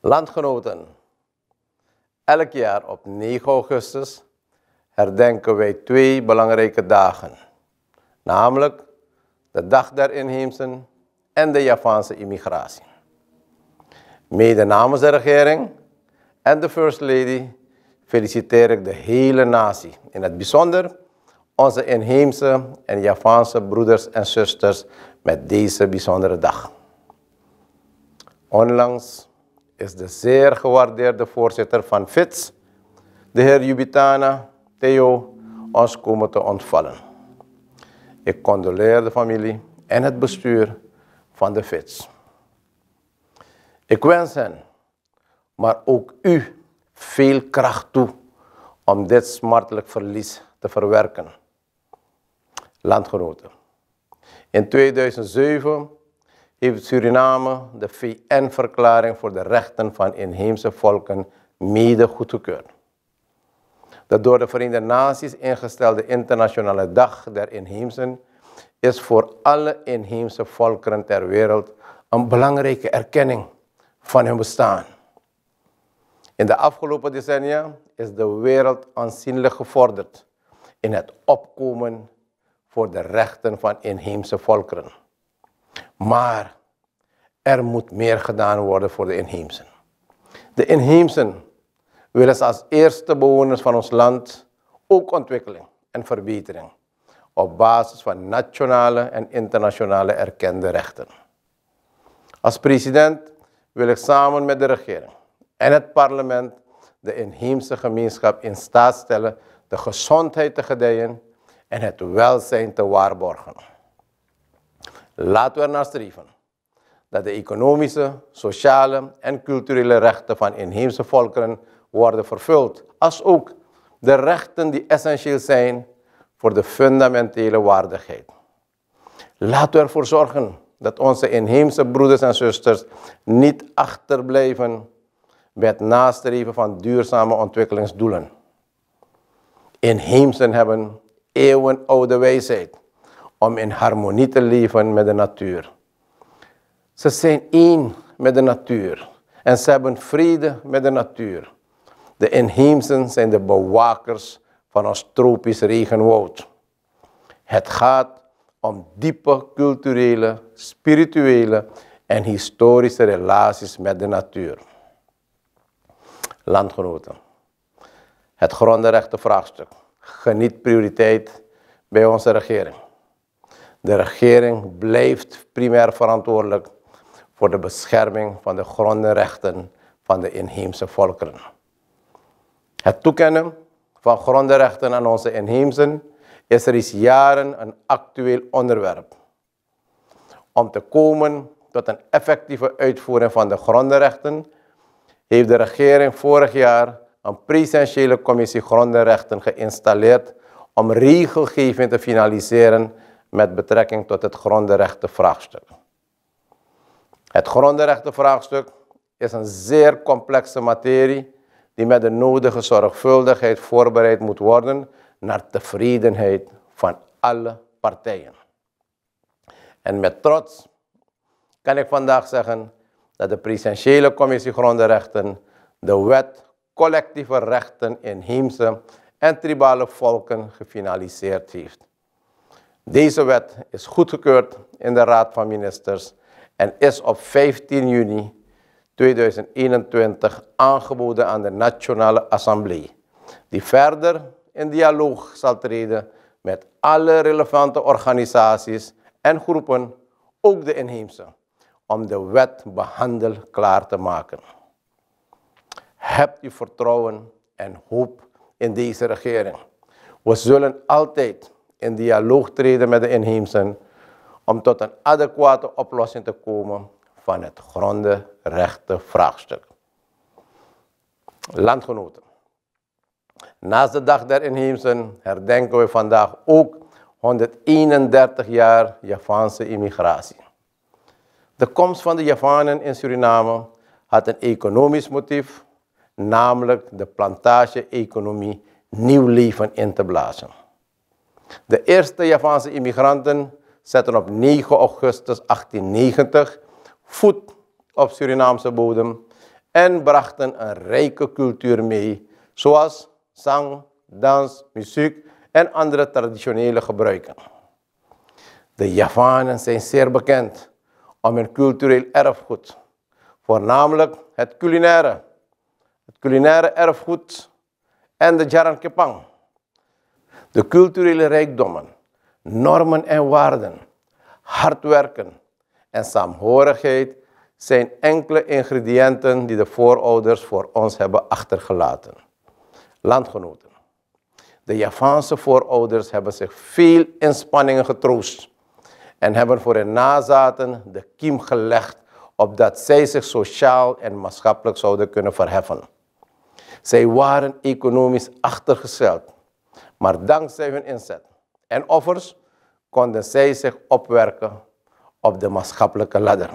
Landgenoten, elk jaar op 9 augustus herdenken wij twee belangrijke dagen. Namelijk de Dag der Inheemsen en de Japanse immigratie. Mede namens de regering en de First Lady feliciteer ik de hele natie. In het bijzonder onze inheemse en Javaanse broeders en zusters met deze bijzondere dag. Onlangs is de zeer gewaardeerde voorzitter van FITS, de heer Jubitana Theo, ons komen te ontvallen. Ik condoleer de familie en het bestuur van de FITS. Ik wens hen, maar ook u veel kracht toe om dit smartelijk verlies te verwerken. Landgenoten. In 2007 heeft Suriname de VN-verklaring voor de rechten van inheemse volken mede goedgekeurd. De door de Verenigde Naties ingestelde Internationale Dag der Inheemsen is voor alle inheemse volkeren ter wereld een belangrijke erkenning van hun bestaan. In de afgelopen decennia is de wereld aanzienlijk gevorderd in het opkomen voor de rechten van inheemse volkeren. Maar er moet meer gedaan worden voor de inheemsen. De inheemsen willen als eerste bewoners van ons land ook ontwikkeling en verbetering op basis van nationale en internationale erkende rechten. Als president wil ik samen met de regering en het parlement de inheemse gemeenschap in staat stellen de gezondheid te gedijen en het welzijn te waarborgen. Laten we ernaar streven dat de economische, sociale en culturele rechten van inheemse volkeren worden vervuld, als ook de rechten die essentieel zijn voor de fundamentele waardigheid. Laten we ervoor zorgen dat onze inheemse broeders en zusters niet achterblijven bij het nastreven van duurzame ontwikkelingsdoelen. Inheemsen hebben eeuwenoude wijsheid om in harmonie te leven met de natuur. Ze zijn één met de natuur en ze hebben vrede met de natuur. De inheemsen zijn de bewakers van ons tropisch regenwoud. Het gaat om diepe culturele, spirituele en historische relaties met de natuur landgenoten. Het vraagstuk geniet prioriteit bij onze regering. De regering blijft primair verantwoordelijk voor de bescherming van de grondrechten van de inheemse volkeren. Het toekennen van grondrechten aan onze inheemsen is is jaren een actueel onderwerp. Om te komen tot een effectieve uitvoering van de grondrechten heeft de regering vorig jaar een presidentiële commissie grondenrechten geïnstalleerd om regelgeving te finaliseren met betrekking tot het grondenrechtenvraagstuk. Het grondenrechtenvraagstuk is een zeer complexe materie die met de nodige zorgvuldigheid voorbereid moet worden naar tevredenheid van alle partijen. En met trots kan ik vandaag zeggen dat de Presidentiële Commissie grondrechten de wet collectieve rechten inheemse en tribale volken gefinaliseerd heeft. Deze wet is goedgekeurd in de Raad van Ministers en is op 15 juni 2021 aangeboden aan de Nationale Assemblée, die verder in dialoog zal treden met alle relevante organisaties en groepen, ook de inheemse om de wet behandel klaar te maken. Hebt u vertrouwen en hoop in deze regering. We zullen altijd in dialoog treden met de inheemsen om tot een adequate oplossing te komen van het rechte vraagstuk. Landgenoten, naast de dag der inheemsen herdenken we vandaag ook 131 jaar Japanse immigratie. De komst van de Javanen in Suriname had een economisch motief, namelijk de plantage-economie nieuw leven in te blazen. De eerste Javaanse immigranten zetten op 9 augustus 1890 voet op Surinaamse bodem en brachten een rijke cultuur mee, zoals zang, dans, muziek en andere traditionele gebruiken. De Javanen zijn zeer bekend om hun cultureel erfgoed, voornamelijk het culinaire, het culinaire erfgoed en de Jarankepang. De culturele rijkdommen, normen en waarden, hard werken en saamhorigheid zijn enkele ingrediënten die de voorouders voor ons hebben achtergelaten. Landgenoten. De Japanse voorouders hebben zich veel inspanningen getroost en hebben voor hun nazaten de kiem gelegd opdat zij zich sociaal en maatschappelijk zouden kunnen verheffen. Zij waren economisch achtergesteld, maar dankzij hun inzet en offers konden zij zich opwerken op de maatschappelijke ladder.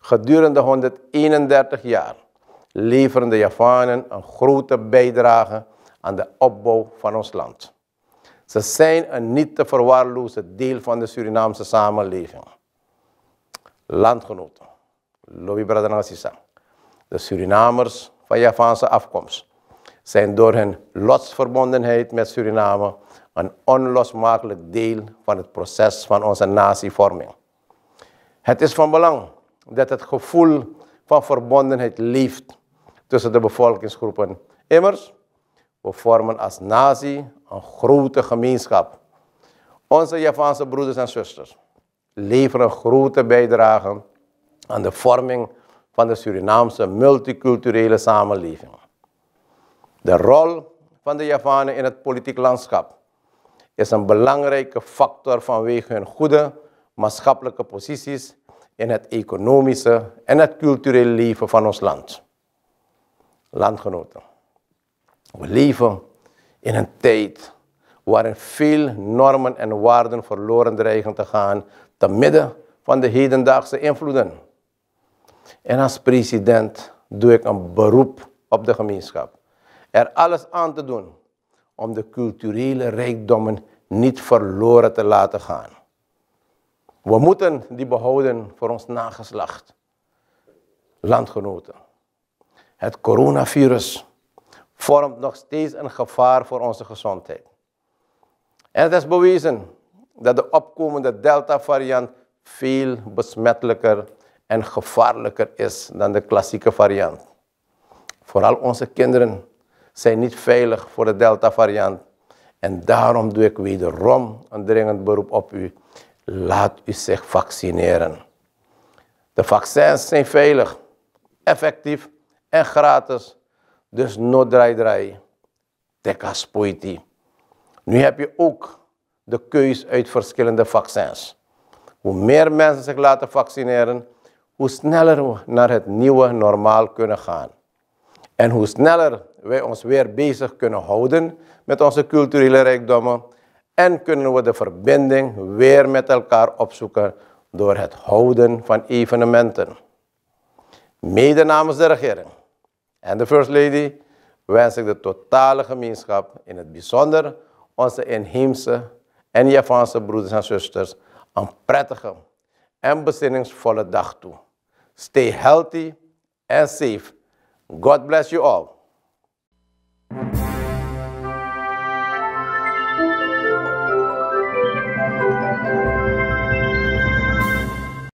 Gedurende 131 jaar leveren de Javanen een grote bijdrage aan de opbouw van ons land. Ze zijn een niet te verwaarlozen deel van de Surinaamse samenleving. Landgenoten, Lobby Bradanasisa, de Surinamers van Javaanse afkomst, zijn door hun lotsverbondenheid met Suriname een onlosmakelijk deel van het proces van onze natievorming. Het is van belang dat het gevoel van verbondenheid leeft tussen de bevolkingsgroepen. Immers, we vormen als natie een grote gemeenschap. Onze Javaanse broeders en zusters leveren grote bijdragen aan de vorming van de Surinaamse multiculturele samenleving. De rol van de Javanen in het politiek landschap is een belangrijke factor vanwege hun goede maatschappelijke posities in het economische en het culturele leven van ons land. Landgenoten. We leven in een tijd waarin veel normen en waarden verloren dreigen te gaan te midden van de hedendaagse invloeden. En als president doe ik een beroep op de gemeenschap. Er alles aan te doen om de culturele rijkdommen niet verloren te laten gaan. We moeten die behouden voor ons nageslacht. Landgenoten, het coronavirus vormt nog steeds een gevaar voor onze gezondheid. En het is bewezen dat de opkomende Delta-variant veel besmettelijker en gevaarlijker is dan de klassieke variant. Vooral onze kinderen zijn niet veilig voor de Delta-variant. En daarom doe ik wederom een dringend beroep op u. Laat u zich vaccineren. De vaccins zijn veilig, effectief en gratis dus no draai dry. Tekaspoiti. Nu heb je ook de keus uit verschillende vaccins. Hoe meer mensen zich laten vaccineren, hoe sneller we naar het nieuwe normaal kunnen gaan. En hoe sneller wij ons weer bezig kunnen houden met onze culturele rijkdommen en kunnen we de verbinding weer met elkaar opzoeken door het houden van evenementen. Mede namens de regering en de First Lady wens ik de totale gemeenschap, in het bijzonder onze inheemse en Japanse broeders en zusters, een prettige en bezinningsvolle dag toe. Stay healthy and safe. God bless you all.